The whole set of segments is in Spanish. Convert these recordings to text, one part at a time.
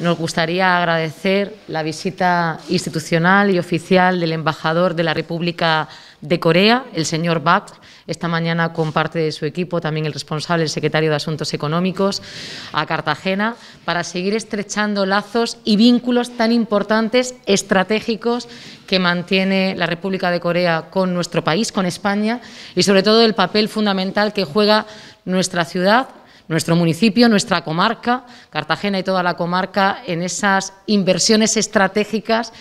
nos gustaría agradecer la visita institucional y oficial del embajador de la República de Corea, el señor Bak. Esta mañana con parte de su equipo, también el responsable, el secretario de Asuntos Económicos, a Cartagena, para seguir estrechando lazos y vínculos tan importantes, estratégicos, que mantiene la República de Corea con nuestro país, con España, y sobre todo el papel fundamental que juega nuestra ciudad nuestro municipio, nuestra comarca, Cartagena y toda la comarca, en esas inversiones estratégicas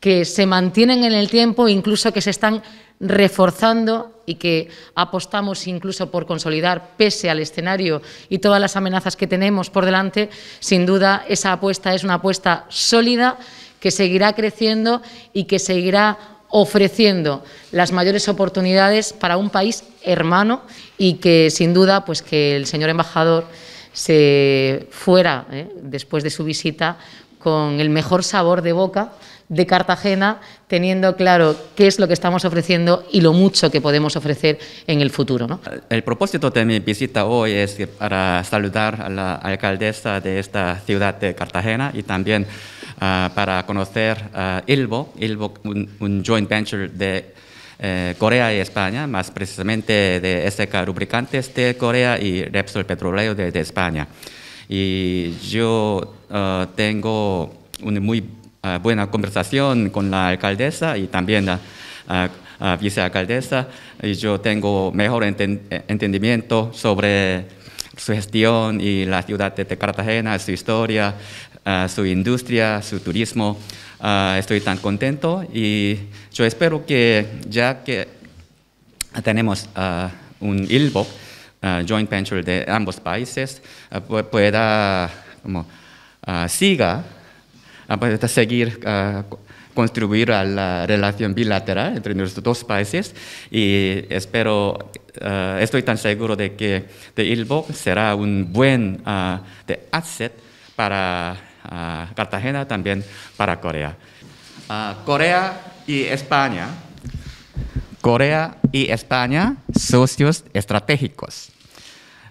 que se mantienen en el tiempo, incluso que se están reforzando y que apostamos incluso por consolidar, pese al escenario y todas las amenazas que tenemos por delante, sin duda esa apuesta es una apuesta sólida que seguirá creciendo y que seguirá ofreciendo las mayores oportunidades para un país hermano y que sin duda pues que el señor embajador se fuera ¿eh? después de su visita con el mejor sabor de boca de Cartagena, teniendo claro qué es lo que estamos ofreciendo y lo mucho que podemos ofrecer en el futuro. El propósito de mi visita hoy es para saludar a la alcaldesa de esta ciudad de Cartagena y también Ah, para conocer a ah, Ilbo un, joint venture de eh, Corea y España, más precisamente de SK Lubricantes de Corea y Repsol Petroleo de, de España. Y yo ah, tengo una muy buena conversación con la alcaldesa y también la vicealcaldesa, y yo tengo mejor entendimiento sobre su gestión y la ciudad de Cartagena, su historia, su industria, su turismo. Ah, estoy tan contento y yo espero que ya que tenemos ah, un ILBOC, ah, joint venture de ambos países, pueda siga, seguir contribuir a la relación bilateral entre nuestros dos países y espero, estoy tan seguro de que de ILBOC será un buen asset para Cartagena, también para Corea. Ah, Corea y España. Corea y España, socios estratégicos.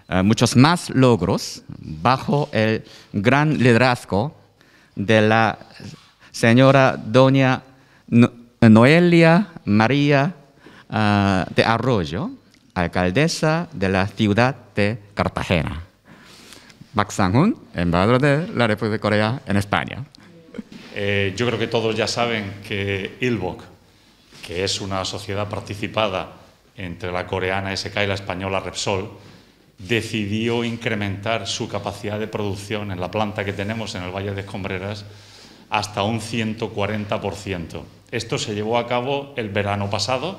Ah, muchos más logros bajo el gran liderazgo de la señora doña Noelia María ah, de Arroyo, alcaldesa de la ciudad de Cartagena. ...Bak Sang-hun, embajador de la República de Corea en España. Eh, yo creo que todos ya saben que Ilbok, que es una sociedad participada entre la coreana SK y la española Repsol, decidió incrementar su capacidad de producción en la planta que tenemos en el Valle de Escombreras hasta un 140%. Esto se llevó a cabo el verano pasado,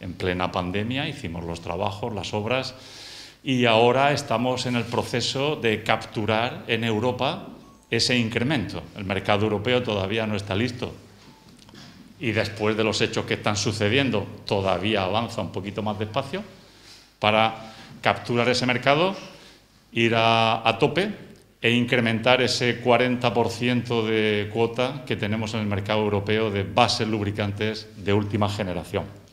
en plena pandemia, hicimos los trabajos, las obras y ahora estamos en el proceso de capturar en Europa ese incremento. El mercado europeo todavía no está listo y después de los hechos que están sucediendo todavía avanza un poquito más despacio para capturar ese mercado, ir a, tope e incrementar ese 40% de cuota que tenemos en el mercado europeo de bases lubricantes de última generación.